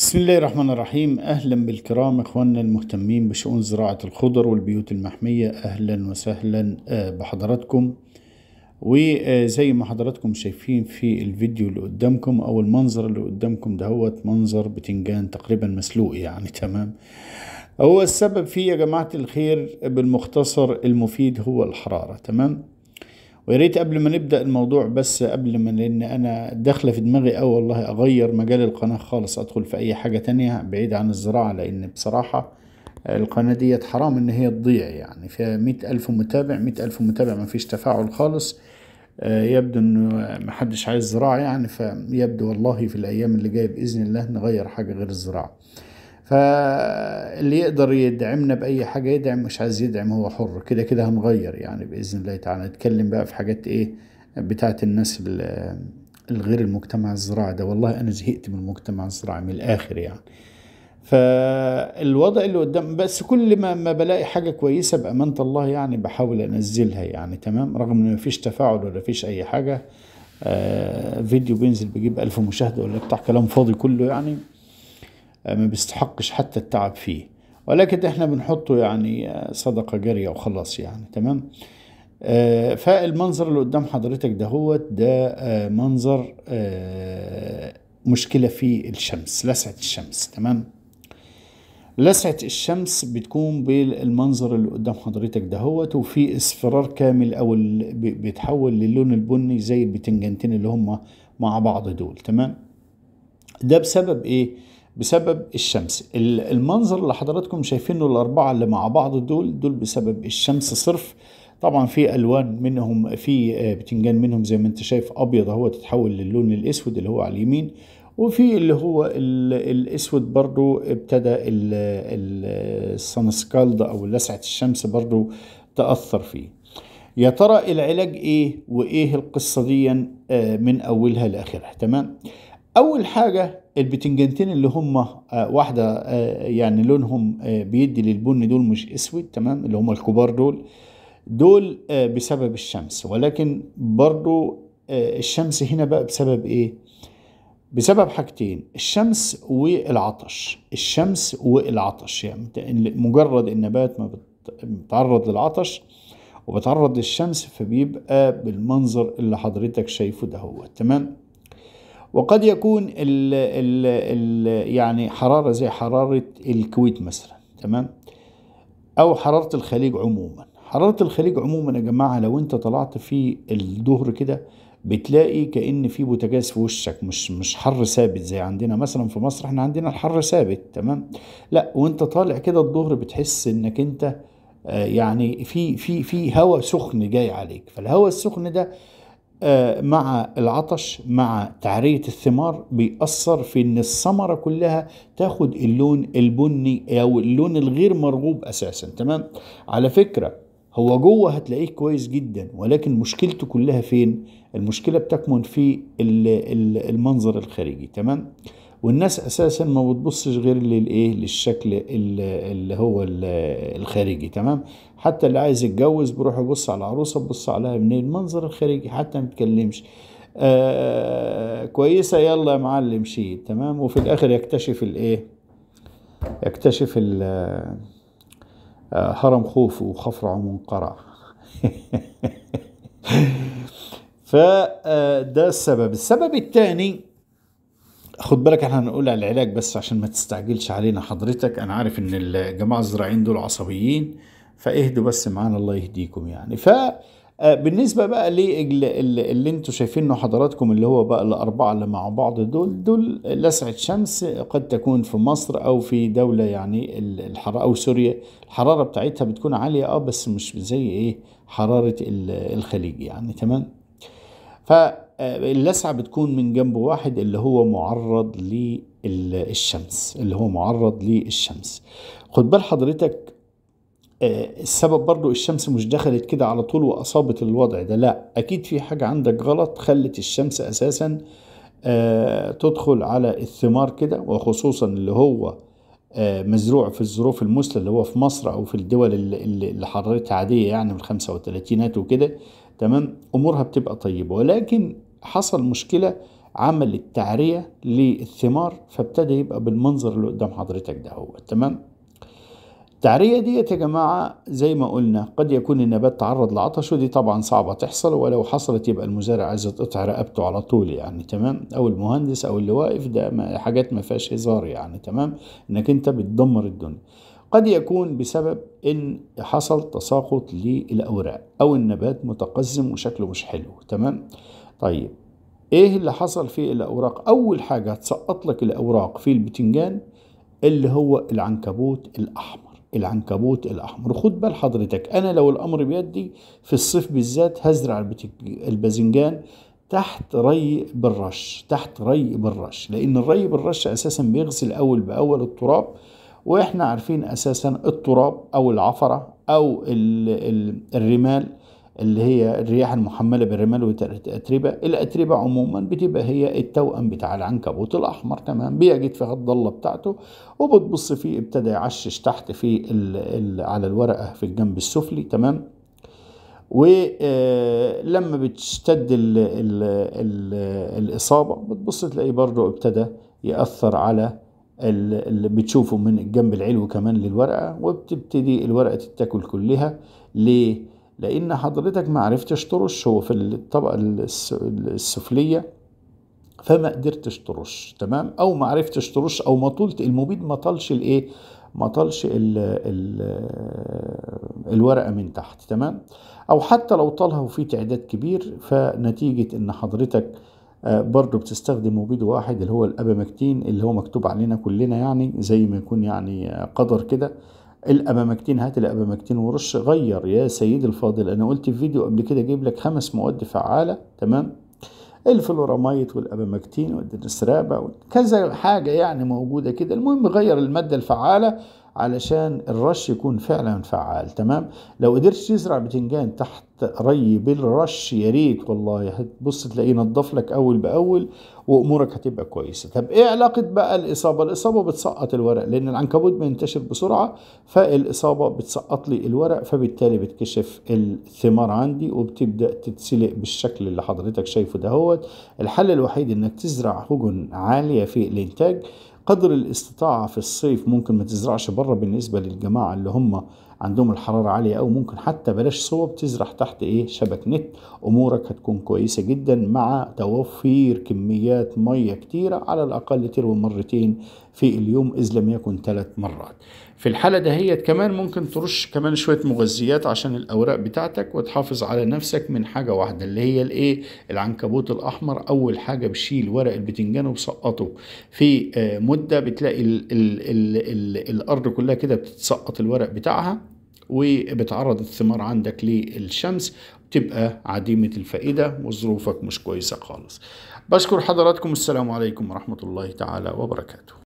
بسم الله الرحمن الرحيم أهلا بالكرام إخواننا المهتمين بشؤون زراعة الخضر والبيوت المحمية أهلا وسهلا آه، بحضراتكم وزي ما حضراتكم شايفين في الفيديو اللي قدامكم أو المنظر اللي قدامكم دهوت منظر بتنجان تقريبا مسلوق يعني تمام هو السبب فيه يا جماعة الخير بالمختصر المفيد هو الحرارة تمام ويا ريت قبل ما نبدا الموضوع بس قبل ما لان انا داخله في دماغي اه والله اغير مجال القناه خالص ادخل في اي حاجه تانية بعيد عن الزراعه لان بصراحه القناة ديت حرام ان هي تضيع يعني فيها مئة الف متابع مئة الف متابع مفيش تفاعل خالص آه، يبدو ان محدش عايز زراعة يعني فيبدو والله في الايام اللي جاية باذن الله نغير حاجة غير الزراعة فاللي يقدر يدعمنا بأي حاجة يدعم مش عايز يدعم هو حر كده كده هنغير يعني بإذن الله تعالى نتكلم بقى في حاجات إيه بتاعة الناس الغير المجتمع الزراعي ده والله أنا زهقت من المجتمع الزراعي من الآخر يعني فالوضع اللي قدام بس كل ما ما بلاقي حاجة كويسة بأمانة الله يعني بحاول أنزلها يعني تمام رغم إن مفيش تفاعل ولا فيش أي حاجة آه فيديو بينزل بيجيب ألف مشاهدة ولا بتاع كلام فاضي كله يعني ما بيستحقش حتى التعب فيه ولكن احنا بنحطه يعني آه، صدقة جارية وخلاص يعني تمام آه، فالمنظر اللي قدام حضرتك ده هو ده آه، منظر مشكلة في الشمس لسعة الشمس تمام لسعة الشمس بتكون بالمنظر اللي قدام حضرتك دهوت وفي اصفرار كامل او بيتحول للون البني زي البتنجانتين اللي هم مع بعض دول تمام ده بسبب ايه بسبب الشمس المنظر اللي حضراتكم شايفينه الأربعة اللي مع بعض دول دول بسبب الشمس صرف طبعا في الوان منهم في آه، بتنجان منهم زي ما انت شايف ابيض اهو تتحول للون الاسود اللي هو على اليمين وفي اللي هو الاسود برضو ابتدى السانسكالد او لسعه الشمس برضو تاثر فيه يا ترى العلاج ايه وايه القصه دي آه، من اولها لاخرها تمام اول حاجه البتنجانتين اللي هم آه، واحده آه، يعني لونهم آه، بيدي للبن دول مش اسود تمام اللي هم الكبار دول دول بسبب الشمس ولكن برضو الشمس هنا بقى بسبب ايه بسبب حاجتين الشمس والعطش الشمس والعطش يعني مجرد النبات ما بتعرض للعطش وبتعرض للشمس فبيبقى بالمنظر اللي حضرتك شايفه ده هو تمام وقد يكون ال ال يعني حرارة زي حرارة الكويت مثلا تمام أو حرارة الخليج عموما حرارة الخليج عموما يا جماعة لو أنت طلعت في الظهر كده بتلاقي كأن في بوتجاز في وشك مش مش حر ثابت زي عندنا مثلا في مصر احنا عندنا الحر ثابت تمام لا وانت طالع كده الظهر بتحس انك انت آه، يعني في في في هواء سخن جاي عليك فالهواء السخن ده مع العطش مع تعرية الثمار بيأثر في ان الثمرة كلها تاخد اللون البني او اللون الغير مرغوب اساسا تمام على فكرة هو جوه هتلاقيه كويس جدا ولكن مشكلته كلها فين المشكلة بتكمن في المنظر الخارجي تمام والناس اساسا ما بتبصش غير للايه للشكل اللي هو الخارجي تمام حتى اللي عايز يتجوز بيروح يبص على العروسه بيبص عليها من المنظر الخارجي حتى ما بتكلمش آه كويسه يلا يا معلم شيء تمام وفي الاخر يكتشف الايه يكتشف ال آه، هرم خوف وخفرع منقرع فده آه، السبب السبب الثاني خد بالك احنا هنقول على العلاج بس عشان ما تستعجلش علينا حضرتك انا عارف ان الجماعه الزراعيين دول عصبيين فاهدوا بس معانا الله يهديكم يعني ف آه، بالنسبه بقى للي اللي انتوا شايفينه حضراتكم اللي هو بقى الاربعه اللي مع بعض دول دول لسعه شمس قد تكون في مصر او في دوله يعني الحراره او سوريا الحراره بتاعتها بتكون عاليه اه بس مش زي ايه حراره الخليج يعني تمام ف آه، اللسعة بتكون من جنب واحد اللي هو معرض للشمس اللي هو معرض للشمس خد بال حضرتك آه، السبب برضو الشمس مش دخلت كده على طول وأصابت الوضع ده لا أكيد في حاجة عندك غلط خلت الشمس أساسا آه، تدخل على الثمار كده وخصوصا اللي هو مزروع في الظروف المثلى اللي هو في مصر أو في الدول اللي حرارتها عادية يعني من الخمسة وتلاتينات وكده تمام أمورها بتبقى طيبة ولكن حصل مشكله عمل التعريه للثمار فابتدى يبقى بالمنظر اللي قدام حضرتك ده هو تمام التعريه ديت يا جماعه زي ما قلنا قد يكون النبات تعرض لعطش ودي طبعا صعبه تحصل ولو حصلت يبقى المزارع عايز تقطع رقبته على طول يعني تمام او المهندس او اللي واقف ده ما حاجات ما فيهاش هزار يعني تمام انك انت بتدمر الدنيا قد يكون بسبب ان حصل تساقط للاوراق او النبات متقزم وشكله مش حلو تمام طيب ايه اللي حصل في الاوراق اول حاجه هتسقط لك الاوراق في البتنجان اللي هو العنكبوت الاحمر العنكبوت الاحمر خد بال حضرتك انا لو الامر بيدي في الصيف بالذات هزرع الباذنجان تحت ري بالرش تحت ري بالرش لان الري بالرش اساسا بيغسل اول باول التراب واحنا عارفين اساسا التراب او العفره او الرمال اللي هي الرياح المحملة بالرمال والأتربة الأتربة عموما بتبقى هي التوأم بتاع العنكبوت الأحمر تمام بيجد فيها الضلة بتاعته وبتبص فيه ابتدى يعشش تحت في الـ الـ على الورقة في الجنب السفلي تمام ولما آه، بتشتد الـ الـ الـ الإصابة بتبص تلاقيه برضه ابتدى يأثر على اللي بتشوفه من الجنب العلوي كمان للورقة وبتبتدي الورقة تتاكل كلها ليه لان حضرتك ما عرفتش ترش هو في الطبقه السفليه فما قدرتش ترش تمام او ما عرفتش ترش او ما طولت المبيد ما طالش الايه ما طالش الورقه من تحت تمام او حتى لو طالها وفي تعداد كبير فنتيجه ان حضرتك آه، برضه بتستخدم مبيد واحد اللي هو الابامكتين اللي هو مكتوب علينا كلنا يعني زي ما يكون يعني آه، قدر كده الابامكتين هات الابامكتين ورش غير يا سيدي الفاضل انا قلت في فيديو قبل كده جايب لك خمس مواد فعاله تمام الفلورامايت والابامكتين والدنسرابا وكذا حاجه يعني موجوده كده المهم غير الماده الفعاله علشان الرش يكون فعلا فعال تمام لو قدرت تزرع بتنجان تحت ري بالرش يا ريت والله هتبص تلاقيه نضف لك اول باول وامورك هتبقى كويسه طب ايه علاقه بقى الاصابه الاصابه بتسقط الورق لان العنكبوت بينتشر بسرعه فالاصابه بتسقط لي الورق فبالتالي بتكشف الثمار عندي وبتبدا تتسلق بالشكل اللي حضرتك شايفه دهوت الحل الوحيد انك تزرع هجن عاليه في الانتاج قدر الاستطاعة في الصيف ممكن ما تزرعش بره بالنسبة للجماعة اللي هم عندهم الحرارة عالية أو ممكن حتى بلاش صوب تزرع تحت إيه شبك نت أمورك هتكون كويسة جدا مع توفير كميات مية كتيرة على الأقل تروي مرتين في اليوم إذ لم يكن ثلاث مرات في الحالة دهيت كمان ممكن ترش كمان شوية مغذيات عشان الأوراق بتاعتك وتحافظ على نفسك من حاجة واحدة اللي هي الإيه العنكبوت الأحمر أول حاجة بشيل ورق البتنجان وبسقطه في آه، مدة بتلاقي الـ الـ الـ الـ الأرض كلها كده بتتسقط الورق بتاعها وبتعرض الثمار عندك للشمس تبقى عديمة الفائدة وظروفك مش كويسة خالص بشكر حضراتكم السلام عليكم ورحمة الله تعالى وبركاته